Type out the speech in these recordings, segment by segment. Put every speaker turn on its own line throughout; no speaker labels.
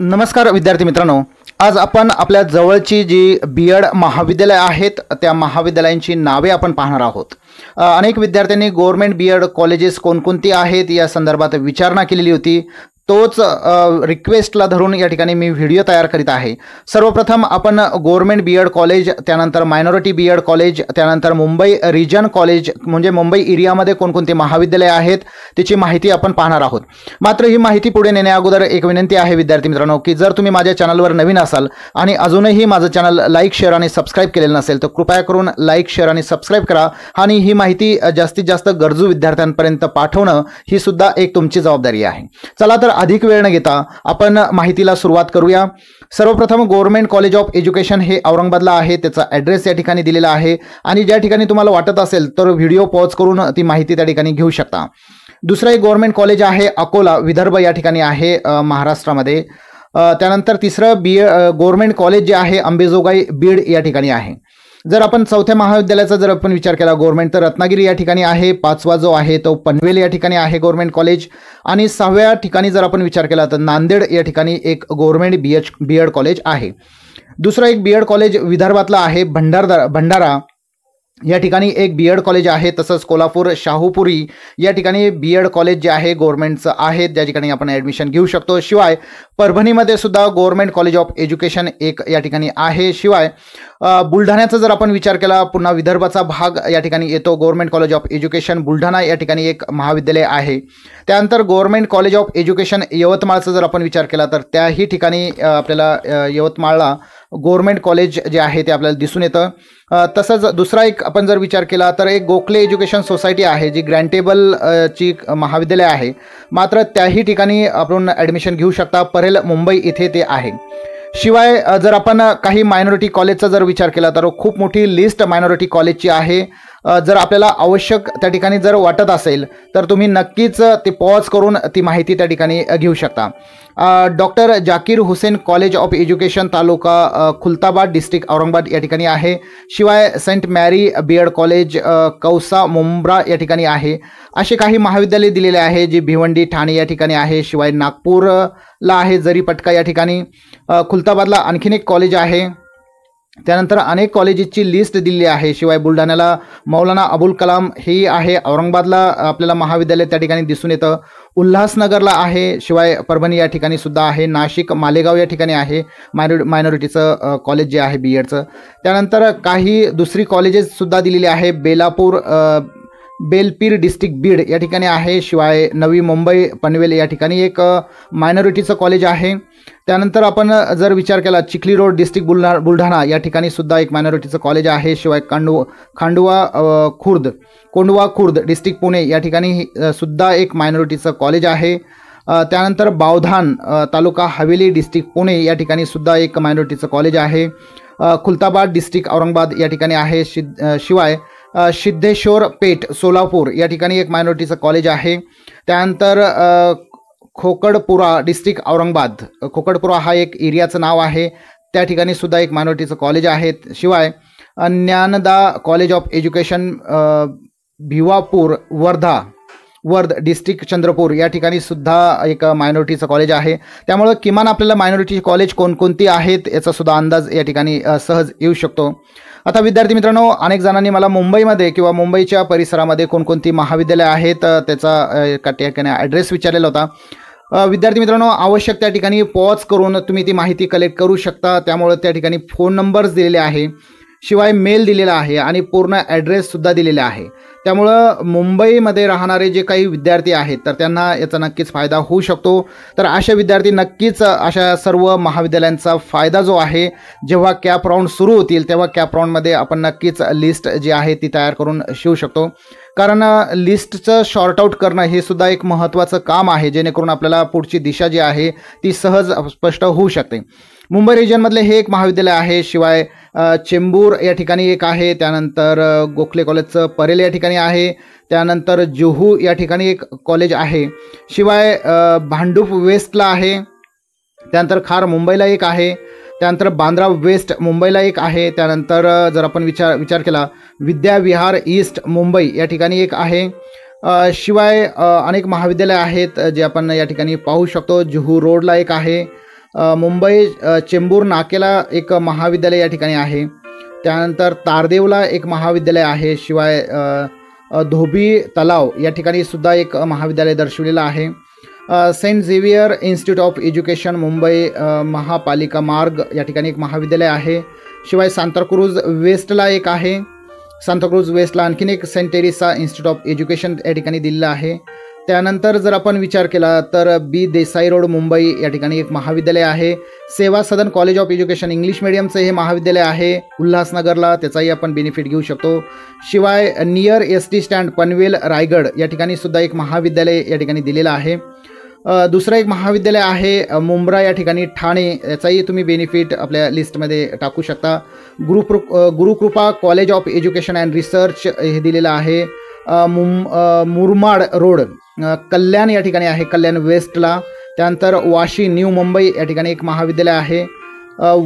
नमस्कार विद्यार्थी मित्रांनो आज आपण आपल्या जवळची जी बी एड महाविद्यालय आहेत त्या महाविद्यालयांची नावे आपण पाहणार आहोत अनेक विद्यार्थ्यांनी गव्हर्मेंट बी एड कॉलेजेस कोणकोणती आहेत या संदर्भात विचारणा केलेली होती तोच रिक्वेस्टला धरून या ठिकाणी मी व्हिडिओ तयार करीत आहे सर्वप्रथम आपण गव्हर्मेंट बी एड कॉलेज त्यानंतर मायनॉरिटी बी एड कॉलेज त्यानंतर मुंबई रिजन कॉलेज म्हणजे मुंबई एरियामध्ये कोणकोणते महाविद्यालय आहेत त्याची माहिती आपण पाहणार आहोत मात्र ही माहिती पुढे नेण्याअगोदर एक विनंती आहे विद्यार्थी मित्रांनो की जर तुम्ही माझ्या चॅनलवर नवीन असाल आणि अजूनही माझं चॅनल लाईक शेअर आणि सबस्क्राईब केलेलं नसेल तर कृपया करून लाईक शेअर आणि सबस्क्राईब करा आणि ही माहिती जास्तीत जास्त गरजू विद्यार्थ्यांपर्यंत पाठवणं ही सुद्धा एक तुमची जबाबदारी आहे चला तर अधिक वेळ न घेता आपण माहितीला सुरुवात करूया सर्वप्रथम गव्हर्मेंट कॉलेज ऑफ एज्युकेशन हे औरंगाबादला आहे त्याचा ॲड्रेस या ठिकाणी दिलेला आहे आणि ज्या ठिकाणी तुम्हाला वाटत असेल तर व्हिडिओ पॉज करून ती माहिती त्या ठिकाणी घेऊ शकता दुसरं एक गव्हर्नमेंट कॉलेज आहे अकोला विदर्भ या ठिकाणी आहे महाराष्ट्रामध्ये त्यानंतर तिसरं बी गव्हर्नमेंट कॉलेज जे आहे अंबेजोगाई बीड या ठिकाणी आहे जर आपण चौथ्या महाविद्यालयाचा जर आपण विचार केला गव्हर्नमेंट तर रत्नागिरी या ठिकाणी आहे पाचवा जो आहे तो पनवेल या ठिकाणी आहे गव्हर्मेंट कॉलेज आणि सहाव्या ठिकाणी जर आपण विचार केला तर नांदेड या ठिकाणी एक government B H B Ed college आहे दुसरं एक बी एड कॉलेज विदर्भातला आहे भंडारदा भंडारा या ठिकाणी एक बी एड कॉलेज आहे तसंच कोल्हापूर शाहूपुरी या ठिकाणी बी एड कॉलेज जे आहे गव्हर्नमेंटचं आहे ज्या ठिकाणी आपण ॲडमिशन घेऊ शकतो शिवाय परभणीमध्ये सुद्धा गव्हर्नमेंट कॉलेज ऑफ एज्युकेशन एक या ठिकाणी आहे शिवाय बुलढाण्याचा जर आपण विचार केला पुन्हा विदर्भाचा भाग या ठिकाणी येतो government college of education Buldhana या ठिकाणी एक महाविद्यालय आहे त्यानंतर गव्हर्नमेंट कॉलेज ऑफ एज्युकेशन यवतमाळचा जर आपण विचार केला तर त्याही ठिकाणी आपल्याला यवतमाळला गव्हर्मेंट कॉलेज जे आहे ते आपल्याला दिसून येतं तसंच दुसरा एक आपण जर विचार केला तर एक गोखले एज्युकेशन सोसायटी आहे जी ची महाविद्यालय आहे मात्र त्याही ठिकाणी आपण ॲडमिशन घेऊ शकता परेल मुंबई इथे ते आहे शिवाय जर आपण काही मायनॉरिटी कॉलेजचा जर विचार केला तर खूप मोठी लिस्ट मायनॉरिटी कॉलेजची आहे जर आपल्याला आवश्यक त्या ठिकाणी जर वाटत असेल तर तुम्ही नक्कीच ते पॉज करून ती माहिती त्या ठिकाणी घेऊ शकता doctor Zakir Hussain college of education taluka Khultabad district Aurangabad या ठिकाणी आहे शिवाय सेंट मॅरी बीएड कॉलेज कौसा मुंब्रा या ठिकाणी आहे असे काही महाविद्यालय दिलेले आहे जे भिवंडी ठाणे या ठिकाणी आहे शिवाय नागपूरला आहे जरी पटका या ठिकाणी खुलताबादला आणखीन एक कॉलेज आहे त्यानंतर अनेक कॉलेजेसची लिस्ट दिली आहे शिवाय बुलढाण्याला मौलाना अबुल कलाम हे आहे औरंगाबादला आपल्याला महाविद्यालय त्या ठिकाणी दिसून येतं उल्हासनगरला आहे शिवाय परभणी या ठिकाणी सुद्धा आहे नाशिक मालेगाव या ठिकाणी आहे मायनो मायनॉरिटीचं कॉलेज जे आहे बी एडचं त्यानंतर काही दुसरी कॉलेजेससुद्धा दिलेली आहे बेलापूर बेलपीर डिस्ट्रिक्ट बीड या ठिकाणी आहे शिवाय नवी मुंबई पनवेल या ठिकाणी एक मायनॉरिटीचं कॉलेज आहे त्यानंतर आपण जर विचार केला चिखली रोड डिस्ट्रिक्ट बुलढा बुलढाणा या ठिकाणी सुद्धा एक मायनॉरिटीचं कॉलेज आहे शिवाय कांडू खांडवा खुर्द कोंडवा खुर्द डिस्ट्रिक्ट पुणे या ठिकाणी सुद्धा एक मायनॉरिटीचं कॉलेज आहे त्यानंतर बावधान तालुका हवेली डिस्ट्रिक्ट पुणे या ठिकाणी सुद्धा एक मायनॉरिटीचं कॉलेज आहे खुलताबाद डिस्ट्रिक्ट औरंगाबाद या ठिकाणी आहे शि शिवाय सिद्धेश्वर पेठ सोलापूर या ठिकाणी एक मायनॉरिटीचं कॉलेज आहे त्यानंतर खोकडपुरा डिस्ट्रिक्ट औरंगाबाद खोकडपुरा हा एक एरियाचं नाव आहे त्या ठिकाणी सुद्धा एक मायनॉरिटीचं कॉलेज आहे शिवाय Gyanada college of education Bhiwapur Wardha वर्ध डिस्ट्रिक्ट चंद्रपूर या ठिकाणी सुद्धा एक मायनॉरिटीचं कॉलेज आहे त्यामुळं किमान आपल्याला मायनॉरिटी कॉलेज कोणकोणती आहेत याचा सुद्धा अंदाज या ठिकाणी सहज येऊ शकतो आता विद्यार्थी मित्रांनो अनेक जणांनी मला मुंबईमध्ये किंवा मुंबईच्या परिसरामध्ये कोणकोणती महाविद्यालय आहेत त्याचा एका ठिकाणी ॲड्रेस विचारलेला होता विद्यार्थी मित्रांनो आवश्यक त्या ठिकाणी पॉज करून तुम्ही ती माहिती कलेक्ट करू शकता त्यामुळं त्या ठिकाणी फोन नंबर्स दिलेले आहे शिवाय मेल दिलेला आहे आणि पूर्ण ॲड्रेससुद्धा दिलेला आहे त्यामुळं मुंबईमध्ये राहणारे जे काही विद्यार्थी आहेत तर त्यांना याचा नक्कीच फायदा होऊ शकतो तर अशा विद्यार्थी नक्कीच अशा सर्व महाविद्यालयांचा फायदा जो आहे जेव्हा कॅप राऊंड सुरू होतील तेव्हा कॅप राऊंडमध्ये आपण नक्कीच लिस्ट जी आहे ती तयार करून शिवू शकतो कारण लिस्टचं शॉर्टआउट करणं हे सुद्धा एक महत्त्वाचं काम आहे जेणेकरून आपल्याला पुढची दिशा जी आहे ती सहज स्पष्ट होऊ शकते मुंबई रिजनमधले हे एक महाविद्यालय आहे शिवाय चेंबूर या ठिकाणी एक आहे त्यानंतर गोखले कॉलेजचं परेल या ठिकाणी आहे त्यानंतर जुहू या ठिकाणी एक कॉलेज आहे शिवाय भांडूप वेस्टला आहे त्यानंतर खार मुंबईला एक आहे त्यानंतर बांद्रा वेस्ट मुंबईला एक आहे त्यानंतर जर आपण विचार विचार केला विद्याविहार ईस्ट मुंबई या ठिकाणी एक आहे शिवाय अनेक महाविद्यालय आहेत जे आपण या ठिकाणी पाहू शकतो जुहू रोडला एक आहे मुंबई चेंबूर नाकेला एक महाविद्यालय या ठिकाणी आहे त्यानंतर तारदेवला एक महाविद्यालय आहे शिवाय धोबी तलाव या ठिकाणी सुद्धा एक महाविद्यालय दर्शविलेलं आहे saint Xavier institute of education Mumbai महापालिका मार्ग या ठिकाणी एक महाविद्यालय आहे शिवाय सांताक्रुज वेस्टला एक आहे सांताक्रुज वेस्टला आणखीन एक saint Teresa institute of education या ठिकाणी दिलेलं आहे त्यानंतर जर आपण विचार केला तर बी देसाई रोड मुंबई या ठिकाणी एक महाविद्यालय आहे Seva Sadan college of education English मिडियमचं हे महाविद्यालय आहे उल्हासनगरला त्याचाही आपण बेनिफिट घेऊ शकतो शिवाय near S T stand Panvel Raigad या ठिकाणी सुद्धा एक महाविद्यालय या ठिकाणी दिलेलं आहे दुसरं एक महाविद्यालय आहे मुंब्रा या ठिकाणी ठाणे याचाही तुम्ही बेनिफिट आपल्या लिस्टमध्ये टाकू शकता गुरुकृ Gurukripa college of education and research हे दिलेलं आहे मुम मुरमाड रोड कल्याण या ठिकाणी आहे कल्याण वेस्टला त्यानंतर वाशी न्यू मुंबई या ठिकाणी एक महाविद्यालय आहे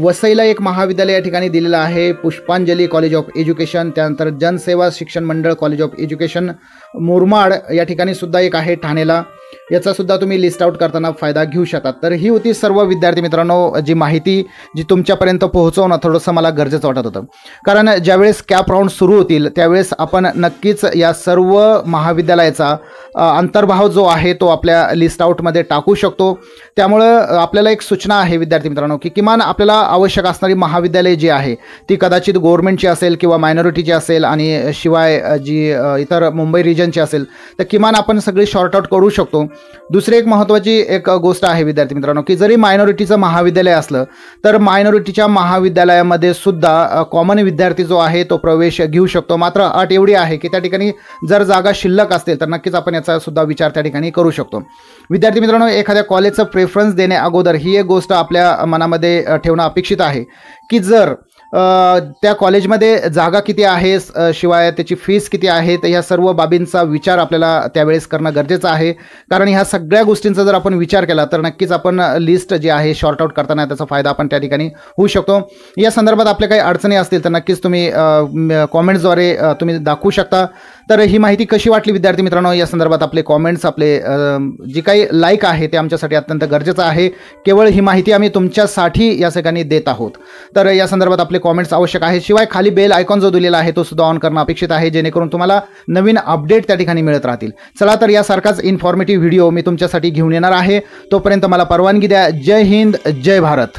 वसईला एक महाविद्यालय या ठिकाणी दिलेलं आहे पुष्पांजली कॉलेज ऑफ एज्युकेशन त्यानंतर जनसेवा शिक्षण मंडळ कॉलेज ऑफ एज्युकेशन मुरमाड या ठिकाणी सुद्धा एक आहे ठाणेला याचा सुद्धा तुम्ही लिस्ट आउट करताना फायदा घेऊ शकता तर ही होती सर्व विद्यार्थी मित्रांनो जी माहिती जी तुमच्यापर्यंत पोहोचवणं थोडंसं मला गरजेचं वाटत होतं कारण ज्यावेळेस कॅप राऊंड सुरू होतील त्यावेळेस आपण नक्कीच या सर्व महाविद्यालयाचा अंतर्भाव जो आहे तो आपल्या लिस्ट आउटमध्ये टाकू शकतो त्यामुळं आपल्याला एक सूचना आहे विद्यार्थी मित्रांनो की किमान आपल्याला आवश्यक असणारी महाविद्यालय जी आहे ती कदाचित गव्हर्नमेंटची असेल किंवा मायनॉरिटीची असेल आणि शिवाय जी इतर मुंबई रिजनची असेल तर किमान आपण सगळी शॉर्ट आउट करू शकतो दुसरी एक महत्त्वाची एक गोष्ट आहे विद्यार्थी मित्रांनो की जरी मायनॉरिटीचं महाविद्यालय असलं तर मायनॉरिटीच्या महाविद्यालयामध्ये सुद्धा कॉमन विद्यार्थी जो आहे तो प्रवेश घेऊ शकतो मात्र अट एवढी आहे की त्या ठिकाणी जर जागा शिल्लक असतील तर नक्कीच आपण याचा सुद्धा विचार त्या ठिकाणी करू शकतो विद्यार्थी मित्रांनो एखाद्या कॉलेजचं प्रेफरन्स देण्या अगोदर ही एक गोष्ट आपल्या मनामध्ये ठेवणं अपेक्षित आहे की जर त्या कॉलेजमध्ये जागा किती आहे शिवाय त्याची फीस किती आहे तर ह्या सर्व बाबींचा विचार आपल्याला त्यावेळेस करणं गरजेचं आहे कारण ह्या सगळ्या गोष्टींचा जर आपण विचार केला तर नक्कीच आपण लिस्ट जी आहे शॉर्ट आउट करताना त्याचा फायदा आपण त्या ठिकाणी होऊ शकतो या संदर्भात आपल्या काही अडचणी असतील तर नक्कीच तुम्ही कॉमेंट्सद्वारे तुम्ही दाखवू शकता तर ही माहिती कशी वाटली विद्यार्थी मित्रांनो या संदर्भात आपले कॉमेंट्स आपले जी काही लाईक आहे ते आमच्यासाठी अत्यंत गरजेचं आहे केवळ ही माहिती आम्ही तुमच्यासाठी या ठिकाणी देत आहोत तर या संदर्भात आपले कॉमेंट्स आवश्यक आहे शिवाय खाली बेल आयकॉन जो दिलेला आहे तो सुद्धा ऑन करणं अपेक्षित आहे जेणेकरून तुम्हाला नवीन अपडेट त्या ठिकाणी मिळत राहतील चला तर यासारखाच इन्फॉर्मेटिव्ह व्हिडिओ मी तुमच्यासाठी घेऊन येणार आहे तोपर्यंत मला परवानगी द्या जय हिंद जय भारत